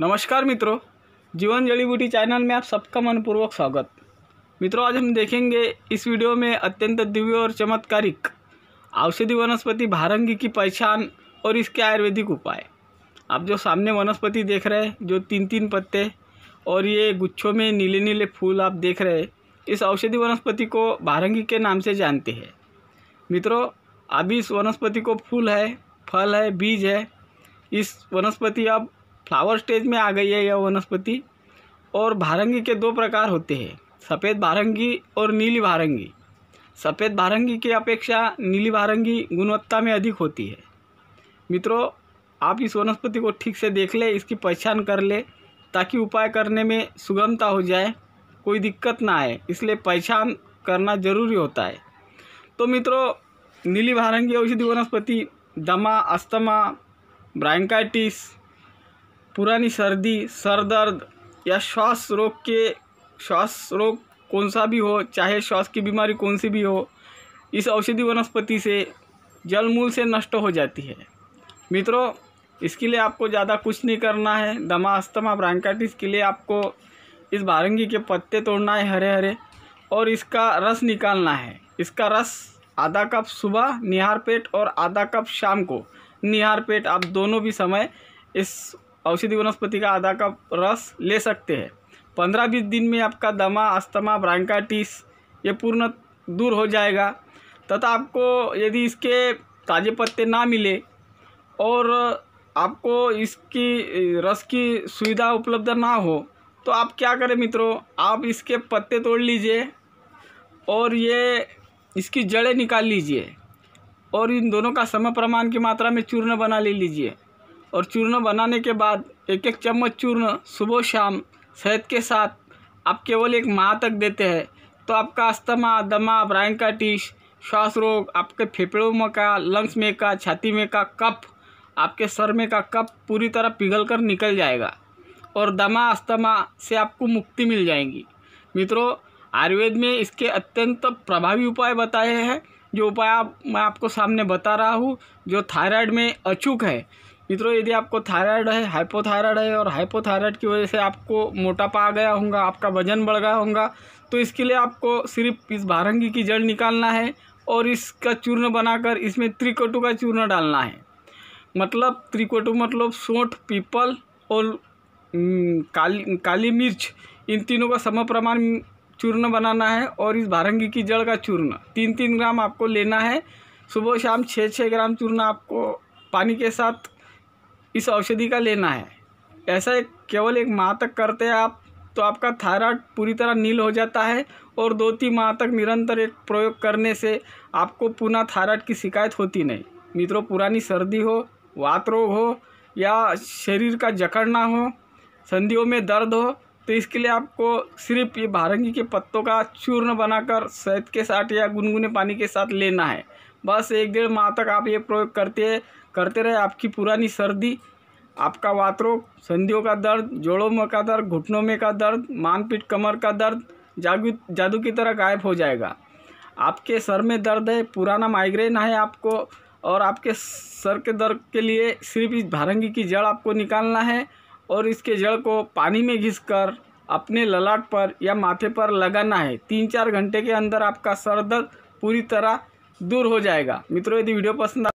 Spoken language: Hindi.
नमस्कार मित्रों जीवन जड़ी बूटी चैनल में आप सबका मनपूर्वक स्वागत मित्रों आज हम देखेंगे इस वीडियो में अत्यंत दिव्य और चमत्कारिक औषधि वनस्पति भारंगी की पहचान और इसके आयुर्वेदिक उपाय आप जो सामने वनस्पति देख रहे हैं जो तीन तीन पत्ते और ये गुच्छों में नीले नीले फूल आप देख रहे हैं इस औषधि वनस्पति को भारंगी के नाम से जानते हैं मित्रों अभी इस वनस्पति को फूल है फल है बीज है इस वनस्पति आप फ्लावर स्टेज में आ गई है यह वनस्पति और भारंगी के दो प्रकार होते हैं सफ़ेद भारंगी और नीली भारंगी सफ़ेद भारंगी की अपेक्षा नीली भारंगी गुणवत्ता में अधिक होती है मित्रों आप इस वनस्पति को ठीक से देख ले इसकी पहचान कर ले ताकि उपाय करने में सुगमता हो जाए कोई दिक्कत ना आए इसलिए पहचान करना जरूरी होता है तो मित्रों नीली भारंगी औषधि वनस्पति दमा अस्थमा ब्रांकाइटिस पुरानी सर्दी सर दर्द या श्वास रोग के श्वास रोग कौन सा भी हो चाहे श्वास की बीमारी कौन सी भी हो इस औषधि वनस्पति से जलमूल से नष्ट हो जाती है मित्रों इसके लिए आपको ज़्यादा कुछ नहीं करना है दमा अस्थमा ब्रांकाइटिस के लिए आपको इस भारंगी के पत्ते तोड़ना है हरे हरे और इसका रस निकालना है इसका रस आधा कप सुबह निहार पेट और आधा कप शाम को निहार पेट आप दोनों भी समय इस औषधि वनस्पति का आधा कप रस ले सकते हैं पंद्रह बीस दिन में आपका दमा अस्थमा ब्रांकाटिस ये पूर्ण दूर हो जाएगा तथा आपको यदि इसके ताज़े पत्ते ना मिले और आपको इसकी रस की सुविधा उपलब्ध ना हो तो आप क्या करें मित्रों आप इसके पत्ते तोड़ लीजिए और ये इसकी जड़ें निकाल लीजिए और इन दोनों का सम प्रमाण की मात्रा में चूर्ण बना ले लीजिए और चूर्ण बनाने के बाद एक एक चम्मच चूर्ण सुबह शाम शहद के साथ आप केवल एक माह तक देते हैं तो आपका अस्थमा दमा ब्राइंकाइटिस श्वास रोग आपके फेफड़ों में का लंग्स में का छाती में का कप आपके सर में का कप पूरी तरह पिघल कर निकल जाएगा और दमा अस्थमा से आपको मुक्ति मिल जाएगी मित्रों आयुर्वेद में इसके अत्यंत प्रभावी उपाय बताए हैं जो उपाय आप मैं आपको सामने बता रहा हूँ जो थायराइड में अचूक है मित्रों यदि आपको थायराइड है हाइपोथायराइड है और हाइपोथायराइड की वजह से आपको मोटापा आ गया होगा आपका वजन बढ़ गया होगा तो इसके लिए आपको सिर्फ इस भारंगी की जड़ निकालना है और इसका चूर्ण बनाकर इसमें त्रिकोटू का चूर्ण डालना है मतलब त्रिकोटू मतलब सोठ पीपल और हम्म, काली काली मिर्च इन तीनों का सम प्रमाण चूर्ण बनाना है और इस भारंगी की जड़ का चूर्ण तीन तीन ग्राम आपको लेना है सुबह शाम छः छः ग्राम चूर्ण आपको पानी के साथ इस औषधि का लेना है ऐसा एक केवल एक माह तक करते हैं आप तो आपका थायराइड पूरी तरह नील हो जाता है और दो तीन माह तक निरंतर एक प्रयोग करने से आपको पुनः थायराइड की शिकायत होती नहीं मित्रों पुरानी सर्दी हो वात रोग हो या शरीर का जकड़ना हो संधियों में दर्द हो तो इसके लिए आपको सिर्फ ये भारंगी के पत्तों का चूर्ण बनाकर शहद के साथ या गुनगुने पानी के साथ लेना है बस एक डेढ़ माह तक आप ये प्रयोग करते करते रहे आपकी पुरानी सर्दी आपका वातरोग संधियों का दर्द जोड़ों में का दर्द घुटनों में का दर्द मानपीट कमर का दर्द जादू जादू की तरह गायब हो जाएगा आपके सर में दर्द है पुराना माइग्रेन है आपको और आपके सर के दर्द के लिए सिर्फ इस भारंगी की जड़ आपको निकालना है और इसके जड़ को पानी में घिस कर अपने ललाट पर या माथे पर लगाना है तीन चार घंटे के अंदर आपका सर दर्द पूरी तरह दूर हो जाएगा मित्रों यदि वीडियो पसंद आ